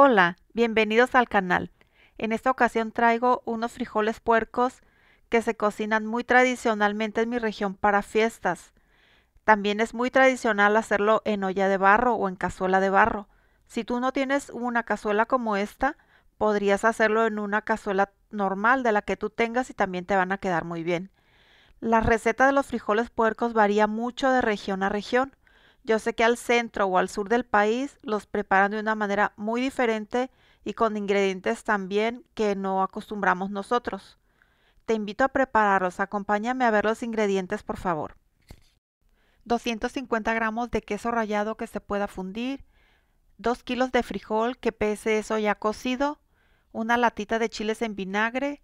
Hola, bienvenidos al canal. En esta ocasión traigo unos frijoles puercos que se cocinan muy tradicionalmente en mi región para fiestas. También es muy tradicional hacerlo en olla de barro o en cazuela de barro. Si tú no tienes una cazuela como esta, podrías hacerlo en una cazuela normal de la que tú tengas y también te van a quedar muy bien. La receta de los frijoles puercos varía mucho de región a región. Yo sé que al centro o al sur del país los preparan de una manera muy diferente y con ingredientes también que no acostumbramos nosotros. Te invito a prepararlos. Acompáñame a ver los ingredientes, por favor. 250 gramos de queso rallado que se pueda fundir, 2 kilos de frijol que pese eso ya cocido, una latita de chiles en vinagre,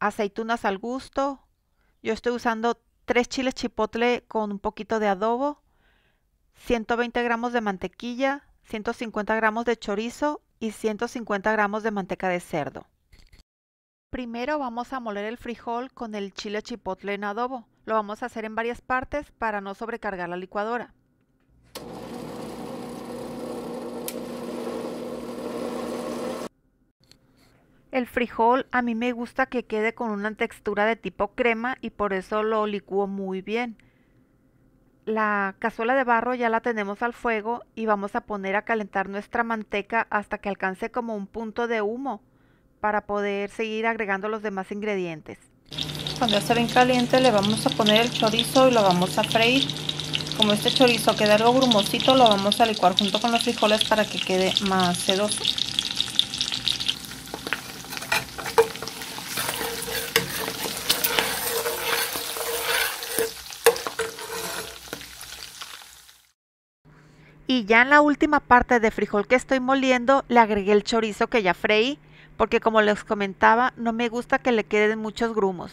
aceitunas al gusto. Yo estoy usando 3 chiles chipotle con un poquito de adobo, 120 gramos de mantequilla, 150 gramos de chorizo y 150 gramos de manteca de cerdo. Primero vamos a moler el frijol con el chile chipotle en adobo. Lo vamos a hacer en varias partes para no sobrecargar la licuadora. El frijol a mí me gusta que quede con una textura de tipo crema y por eso lo licuo muy bien. La cazuela de barro ya la tenemos al fuego y vamos a poner a calentar nuestra manteca hasta que alcance como un punto de humo para poder seguir agregando los demás ingredientes. Cuando ya esté bien caliente le vamos a poner el chorizo y lo vamos a freír. Como este chorizo queda algo grumosito lo vamos a licuar junto con los frijoles para que quede más sedoso. Y ya en la última parte de frijol que estoy moliendo, le agregué el chorizo que ya freí, porque como les comentaba, no me gusta que le queden muchos grumos.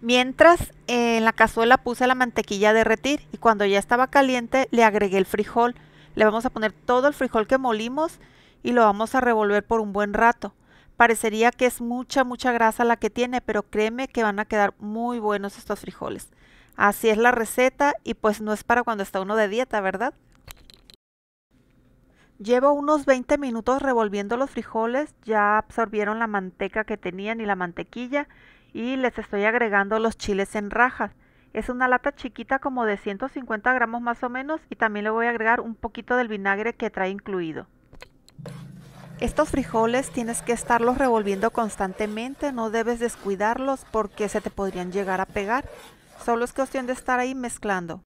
Mientras, eh, en la cazuela puse la mantequilla a derretir y cuando ya estaba caliente, le agregué el frijol. Le vamos a poner todo el frijol que molimos y lo vamos a revolver por un buen rato. Parecería que es mucha, mucha grasa la que tiene, pero créeme que van a quedar muy buenos estos frijoles. Así es la receta y pues no es para cuando está uno de dieta, ¿verdad? Llevo unos 20 minutos revolviendo los frijoles, ya absorbieron la manteca que tenían y la mantequilla y les estoy agregando los chiles en rajas. Es una lata chiquita como de 150 gramos más o menos y también le voy a agregar un poquito del vinagre que trae incluido. Estos frijoles tienes que estarlos revolviendo constantemente, no debes descuidarlos porque se te podrían llegar a pegar. Solo es cuestión de estar ahí mezclando.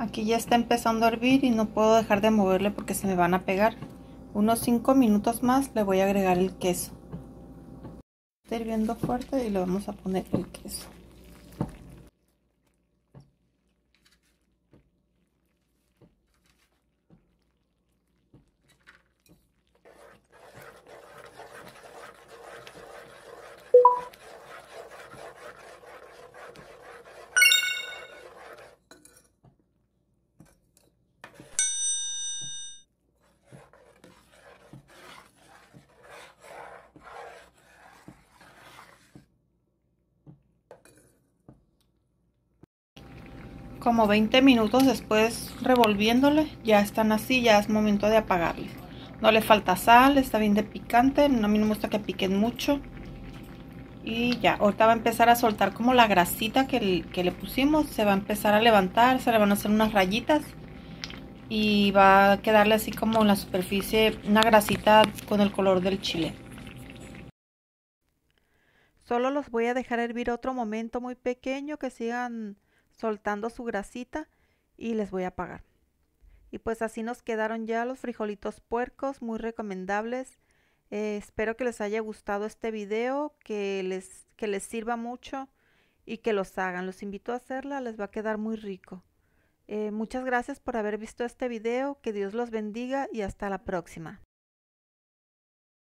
Aquí ya está empezando a hervir y no puedo dejar de moverle porque se me van a pegar. Unos 5 minutos más le voy a agregar el queso. Está hirviendo fuerte y le vamos a poner el queso. Como 20 minutos después revolviéndole, ya están así, ya es momento de apagarles. No le falta sal, está bien de picante, no me gusta que piquen mucho. Y ya, ahorita va a empezar a soltar como la grasita que, que le pusimos, se va a empezar a levantar, se le van a hacer unas rayitas y va a quedarle así como en la superficie una grasita con el color del chile. Solo los voy a dejar hervir otro momento muy pequeño que sigan soltando su grasita y les voy a pagar. Y pues así nos quedaron ya los frijolitos puercos, muy recomendables. Eh, espero que les haya gustado este video, que les, que les sirva mucho y que los hagan. Los invito a hacerla, les va a quedar muy rico. Eh, muchas gracias por haber visto este video, que Dios los bendiga y hasta la próxima.